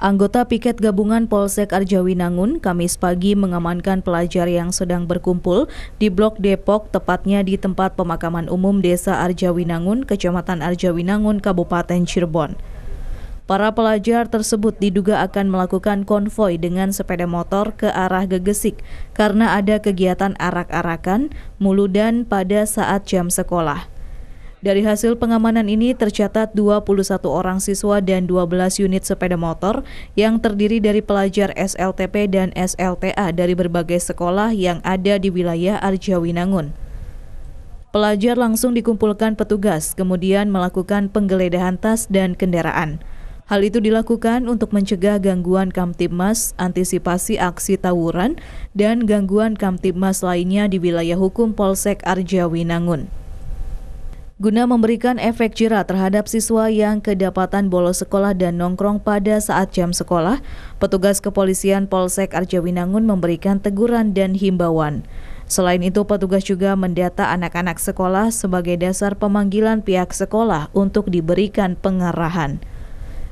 Anggota piket gabungan Polsek Arjawinangun Kamis pagi mengamankan pelajar yang sedang berkumpul di Blok Depok tepatnya di tempat pemakaman umum Desa Arjawinangun, Kecamatan Arjawinangun, Kabupaten Cirebon. Para pelajar tersebut diduga akan melakukan konvoi dengan sepeda motor ke arah Gegesik karena ada kegiatan arak-arakan, muludan pada saat jam sekolah. Dari hasil pengamanan ini tercatat 21 orang siswa dan 12 unit sepeda motor yang terdiri dari pelajar SLTP dan SLTA dari berbagai sekolah yang ada di wilayah Arjawinangun. Pelajar langsung dikumpulkan petugas, kemudian melakukan penggeledahan tas dan kendaraan. Hal itu dilakukan untuk mencegah gangguan Kamtibmas, antisipasi aksi tawuran, dan gangguan Kamtibmas lainnya di wilayah hukum Polsek Arjawinangun guna memberikan efek jerah terhadap siswa yang kedapatan bolos sekolah dan nongkrong pada saat jam sekolah, petugas kepolisian Polsek Arjawinangun memberikan teguran dan himbauan. Selain itu, petugas juga mendata anak-anak sekolah sebagai dasar pemanggilan pihak sekolah untuk diberikan pengarahan.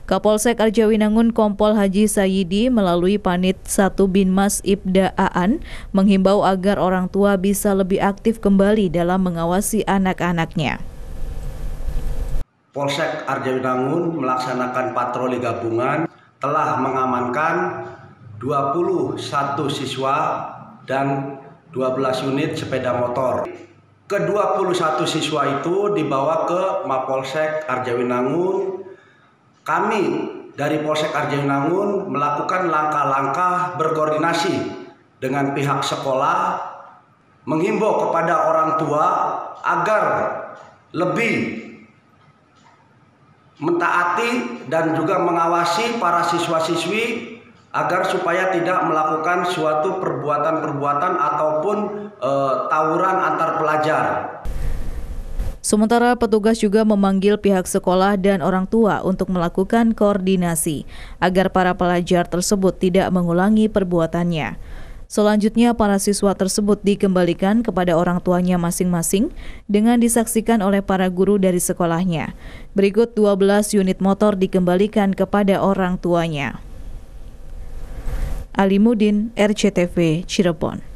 Kapolsek Arjawinangun Kompol Haji Sayidi melalui Panit 1 Binmas Ibda Aan menghimbau agar orang tua bisa lebih aktif kembali dalam mengawasi anak-anaknya. Polsek Arjawitangun melaksanakan patroli gabungan telah mengamankan 21 siswa dan 12 unit sepeda motor. Ke-21 siswa itu dibawa ke Mapolsek Arjawinangun. Kami dari Polsek Arjawinangun melakukan langkah-langkah berkoordinasi dengan pihak sekolah, menghimbau kepada orang tua agar lebih mentaati dan juga mengawasi para siswa-siswi agar supaya tidak melakukan suatu perbuatan-perbuatan ataupun e, tawuran antar pelajar. Sementara petugas juga memanggil pihak sekolah dan orang tua untuk melakukan koordinasi agar para pelajar tersebut tidak mengulangi perbuatannya. Selanjutnya, para siswa tersebut dikembalikan kepada orang tuanya masing-masing dengan disaksikan oleh para guru dari sekolahnya. Berikut 12 unit motor dikembalikan kepada orang tuanya. Alimudin, RCTV, Cirebon.